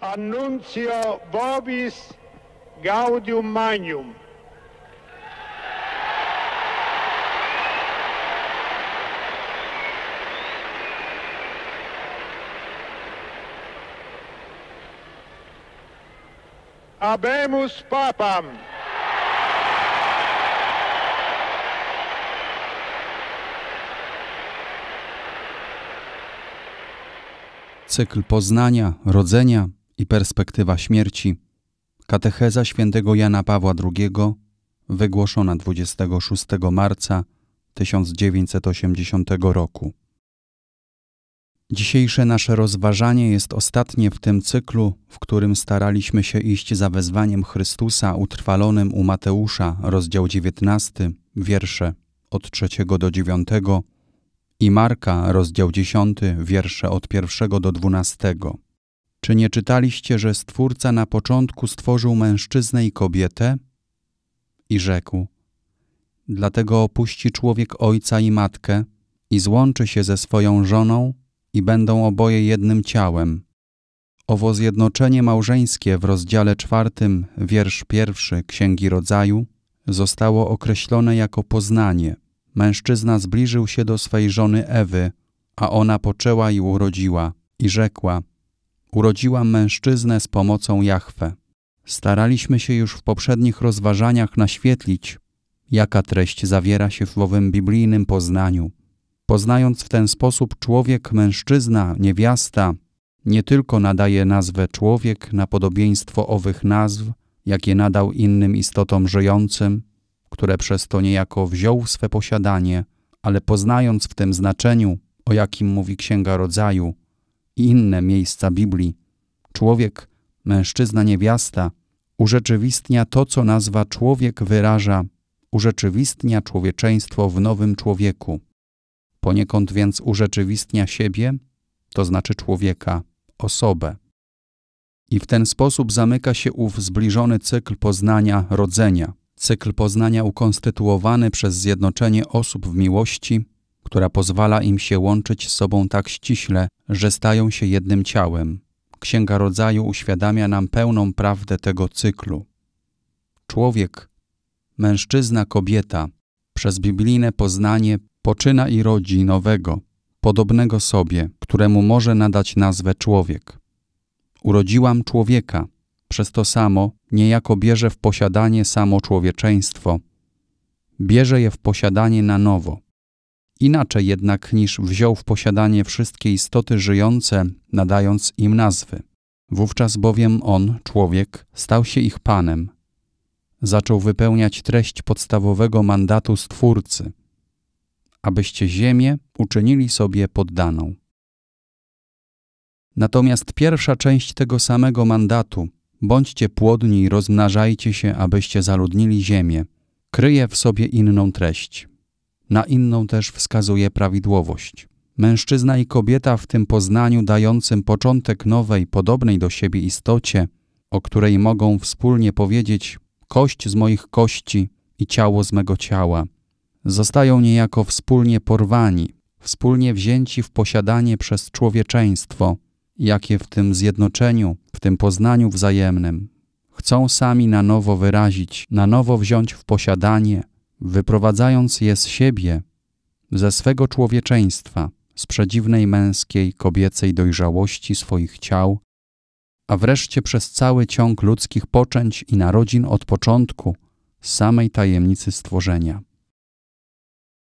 Annuncio Vobis Gaudium Magnum. Abemus Papam. Cykl poznania, rodzenia, i perspektywa śmierci. Katecheza świętego Jana Pawła II, wygłoszona 26 marca 1980 roku. Dzisiejsze nasze rozważanie jest ostatnie w tym cyklu, w którym staraliśmy się iść za wezwaniem Chrystusa utrwalonym u Mateusza, rozdział 19, wiersze od 3 do 9 i Marka, rozdział 10, wiersze od 1 do 12. Czy nie czytaliście, że Stwórca na początku stworzył mężczyznę i kobietę? I rzekł: Dlatego opuści człowiek ojca i matkę i złączy się ze swoją żoną i będą oboje jednym ciałem. Owo zjednoczenie małżeńskie w rozdziale czwartym, wiersz pierwszy Księgi Rodzaju zostało określone jako poznanie. Mężczyzna zbliżył się do swej żony Ewy, a ona poczęła i urodziła i rzekła – Urodziłam mężczyznę z pomocą Jahwe. Staraliśmy się już w poprzednich rozważaniach naświetlić, jaka treść zawiera się w owym biblijnym poznaniu. Poznając w ten sposób człowiek, mężczyzna, niewiasta, nie tylko nadaje nazwę człowiek na podobieństwo owych nazw, jakie nadał innym istotom żyjącym, które przez to niejako wziął w swe posiadanie, ale poznając w tym znaczeniu, o jakim mówi Księga Rodzaju, i inne miejsca Biblii. Człowiek, mężczyzna, niewiasta urzeczywistnia to, co nazwa człowiek wyraża, urzeczywistnia człowieczeństwo w nowym człowieku. Poniekąd więc urzeczywistnia siebie, to znaczy człowieka, osobę. I w ten sposób zamyka się ów zbliżony cykl poznania rodzenia, cykl poznania ukonstytuowany przez zjednoczenie osób w miłości która pozwala im się łączyć z sobą tak ściśle, że stają się jednym ciałem. Księga Rodzaju uświadamia nam pełną prawdę tego cyklu. Człowiek, mężczyzna, kobieta, przez biblijne poznanie poczyna i rodzi nowego, podobnego sobie, któremu może nadać nazwę człowiek. Urodziłam człowieka, przez to samo niejako bierze w posiadanie samo człowieczeństwo, bierze je w posiadanie na nowo inaczej jednak niż wziął w posiadanie wszystkie istoty żyjące, nadając im nazwy. Wówczas bowiem on, człowiek, stał się ich panem. Zaczął wypełniać treść podstawowego mandatu Stwórcy, abyście ziemię uczynili sobie poddaną. Natomiast pierwsza część tego samego mandatu, bądźcie płodni i rozmnażajcie się, abyście zaludnili ziemię, kryje w sobie inną treść na inną też wskazuje prawidłowość. Mężczyzna i kobieta w tym poznaniu dającym początek nowej, podobnej do siebie istocie, o której mogą wspólnie powiedzieć kość z moich kości i ciało z mego ciała, zostają niejako wspólnie porwani, wspólnie wzięci w posiadanie przez człowieczeństwo, jakie w tym zjednoczeniu, w tym poznaniu wzajemnym chcą sami na nowo wyrazić, na nowo wziąć w posiadanie, wyprowadzając je z siebie, ze swego człowieczeństwa, z przedziwnej męskiej, kobiecej dojrzałości swoich ciał, a wreszcie przez cały ciąg ludzkich poczęć i narodzin od początku, samej tajemnicy stworzenia.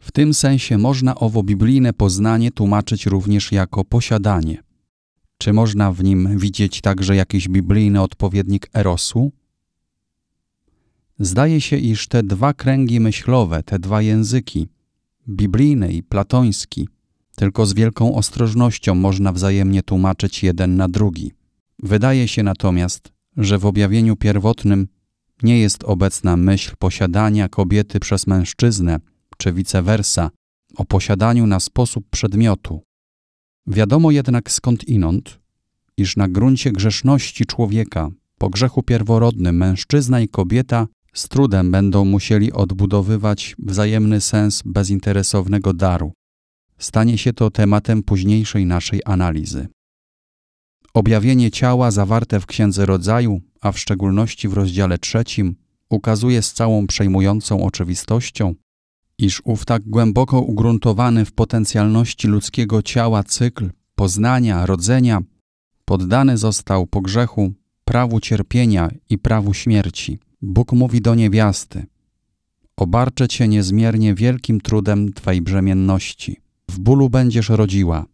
W tym sensie można owo biblijne poznanie tłumaczyć również jako posiadanie. Czy można w nim widzieć także jakiś biblijny odpowiednik erosu? Zdaje się, iż te dwa kręgi myślowe, te dwa języki, biblijny i platoński, tylko z wielką ostrożnością można wzajemnie tłumaczyć jeden na drugi. Wydaje się natomiast, że w objawieniu pierwotnym nie jest obecna myśl posiadania kobiety przez mężczyznę, czy vice versa, o posiadaniu na sposób przedmiotu. Wiadomo jednak skąd inąd, iż na gruncie grzeszności człowieka, po grzechu pierworodnym mężczyzna i kobieta z trudem będą musieli odbudowywać wzajemny sens bezinteresownego daru. Stanie się to tematem późniejszej naszej analizy. Objawienie ciała zawarte w Księdze Rodzaju, a w szczególności w rozdziale trzecim, ukazuje z całą przejmującą oczywistością, iż ów tak głęboko ugruntowany w potencjalności ludzkiego ciała cykl poznania, rodzenia, poddany został po grzechu prawu cierpienia i prawu śmierci. Bóg mówi do niewiasty: Obarczę cię niezmiernie wielkim trudem twojej brzemienności. W bólu będziesz rodziła.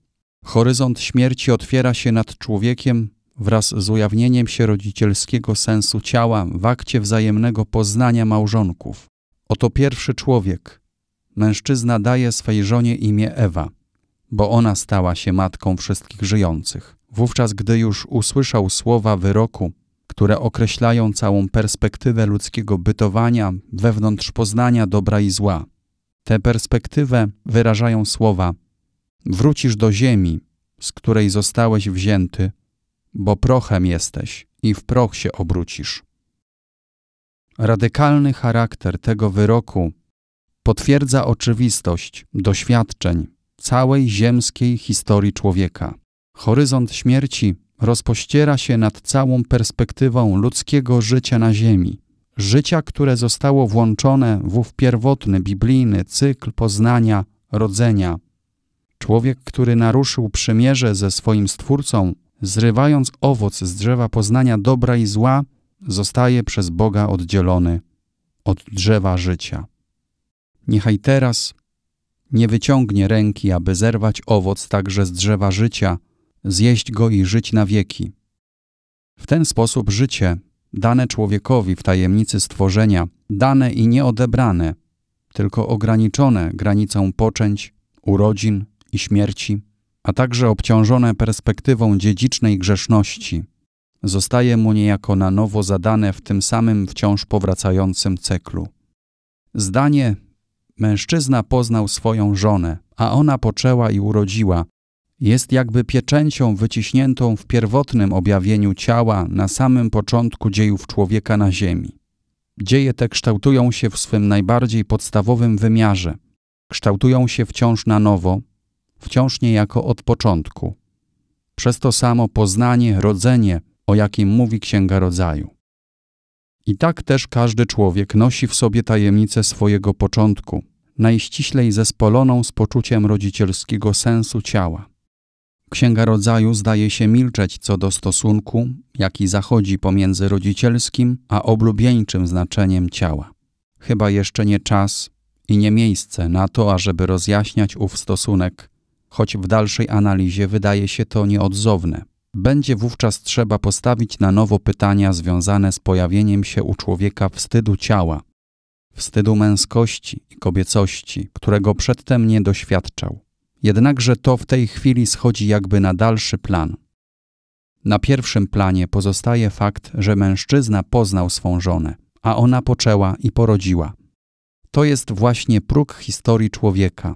Horyzont śmierci otwiera się nad człowiekiem wraz z ujawnieniem się rodzicielskiego sensu ciała w akcie wzajemnego poznania małżonków. Oto pierwszy człowiek. Mężczyzna daje swej żonie imię Ewa, bo ona stała się matką wszystkich żyjących. Wówczas, gdy już usłyszał słowa wyroku, które określają całą perspektywę ludzkiego bytowania wewnątrz poznania dobra i zła. Tę perspektywę wyrażają słowa: Wrócisz do ziemi, z której zostałeś wzięty, bo prochem jesteś i w proch się obrócisz. Radykalny charakter tego wyroku potwierdza oczywistość doświadczeń całej ziemskiej historii człowieka. Horyzont śmierci rozpościera się nad całą perspektywą ludzkiego życia na Ziemi, życia, które zostało włączone w ów pierwotny biblijny cykl poznania, rodzenia. Człowiek, który naruszył przymierze ze swoim Stwórcą, zrywając owoc z drzewa poznania dobra i zła, zostaje przez Boga oddzielony od drzewa życia. Niechaj teraz nie wyciągnie ręki, aby zerwać owoc także z drzewa życia – zjeść go i żyć na wieki. W ten sposób życie, dane człowiekowi w tajemnicy stworzenia, dane i nieodebrane, tylko ograniczone granicą poczęć, urodzin i śmierci, a także obciążone perspektywą dziedzicznej grzeszności, zostaje mu niejako na nowo zadane w tym samym wciąż powracającym cyklu. Zdanie Mężczyzna poznał swoją żonę, a ona poczęła i urodziła, jest jakby pieczęcią wyciśniętą w pierwotnym objawieniu ciała na samym początku dziejów człowieka na Ziemi. Dzieje te kształtują się w swym najbardziej podstawowym wymiarze. Kształtują się wciąż na nowo, wciąż niejako od początku. Przez to samo poznanie, rodzenie, o jakim mówi Księga Rodzaju. I tak też każdy człowiek nosi w sobie tajemnicę swojego początku, najściślej zespoloną z poczuciem rodzicielskiego sensu ciała. Księga Rodzaju zdaje się milczeć co do stosunku, jaki zachodzi pomiędzy rodzicielskim a oblubieńczym znaczeniem ciała. Chyba jeszcze nie czas i nie miejsce na to, ażeby rozjaśniać ów stosunek, choć w dalszej analizie wydaje się to nieodzowne. Będzie wówczas trzeba postawić na nowo pytania związane z pojawieniem się u człowieka wstydu ciała, wstydu męskości i kobiecości, którego przedtem nie doświadczał jednakże to w tej chwili schodzi jakby na dalszy plan. Na pierwszym planie pozostaje fakt, że mężczyzna poznał swą żonę, a ona poczęła i porodziła. To jest właśnie próg historii człowieka.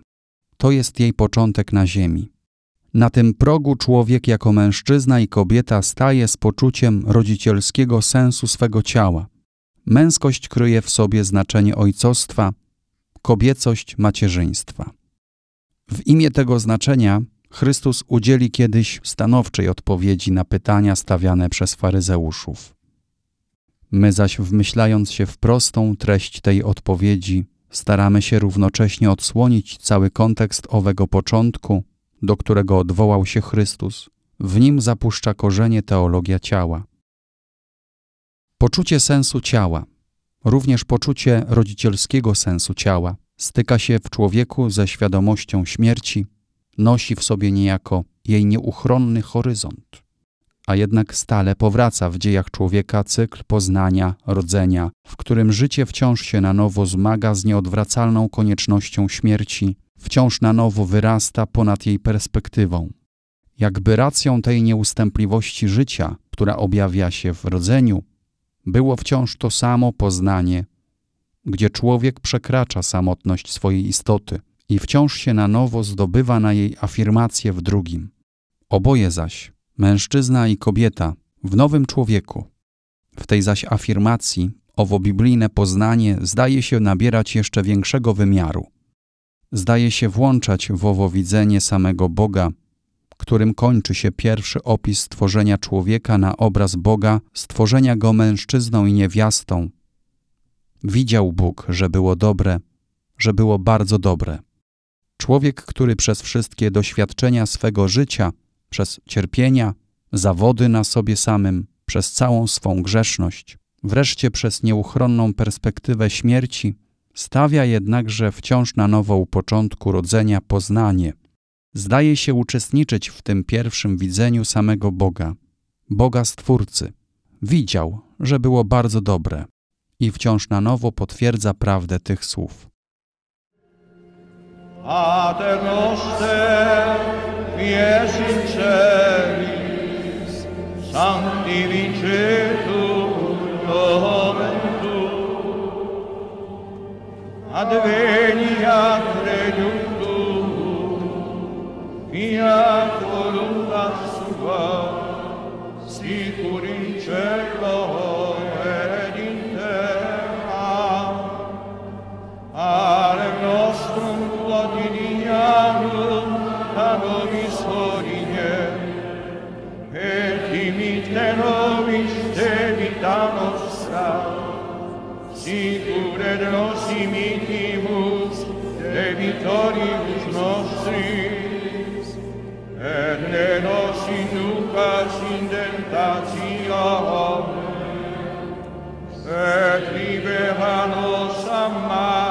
To jest jej początek na ziemi. Na tym progu człowiek jako mężczyzna i kobieta staje z poczuciem rodzicielskiego sensu swego ciała. Męskość kryje w sobie znaczenie ojcostwa, kobiecość macierzyństwa. W imię tego znaczenia Chrystus udzieli kiedyś stanowczej odpowiedzi na pytania stawiane przez faryzeuszów. My zaś, wmyślając się w prostą treść tej odpowiedzi, staramy się równocześnie odsłonić cały kontekst owego początku, do którego odwołał się Chrystus. W nim zapuszcza korzenie teologia ciała. Poczucie sensu ciała, również poczucie rodzicielskiego sensu ciała, styka się w człowieku ze świadomością śmierci, nosi w sobie niejako jej nieuchronny horyzont. A jednak stale powraca w dziejach człowieka cykl poznania, rodzenia, w którym życie wciąż się na nowo zmaga z nieodwracalną koniecznością śmierci, wciąż na nowo wyrasta ponad jej perspektywą. Jakby racją tej nieustępliwości życia, która objawia się w rodzeniu, było wciąż to samo poznanie gdzie człowiek przekracza samotność swojej istoty i wciąż się na nowo zdobywa na jej afirmację w drugim. Oboje zaś, mężczyzna i kobieta, w nowym człowieku. W tej zaś afirmacji owo biblijne poznanie zdaje się nabierać jeszcze większego wymiaru. Zdaje się włączać w owo widzenie samego Boga, którym kończy się pierwszy opis stworzenia człowieka na obraz Boga, stworzenia go mężczyzną i niewiastą, Widział Bóg, że było dobre, że było bardzo dobre. Człowiek, który przez wszystkie doświadczenia swego życia, przez cierpienia, zawody na sobie samym, przez całą swą grzeszność, wreszcie przez nieuchronną perspektywę śmierci, stawia jednakże wciąż na nowo u początku rodzenia poznanie. Zdaje się uczestniczyć w tym pierwszym widzeniu samego Boga, Boga Stwórcy. Widział, że było bardzo dobre i wciąż na nowo potwierdza prawdę tych słów. Pater noster, vies sicuri sicure de nos imitimus, debitoribus nostris, et ne nos inducas in tentationem, et libera nos amare,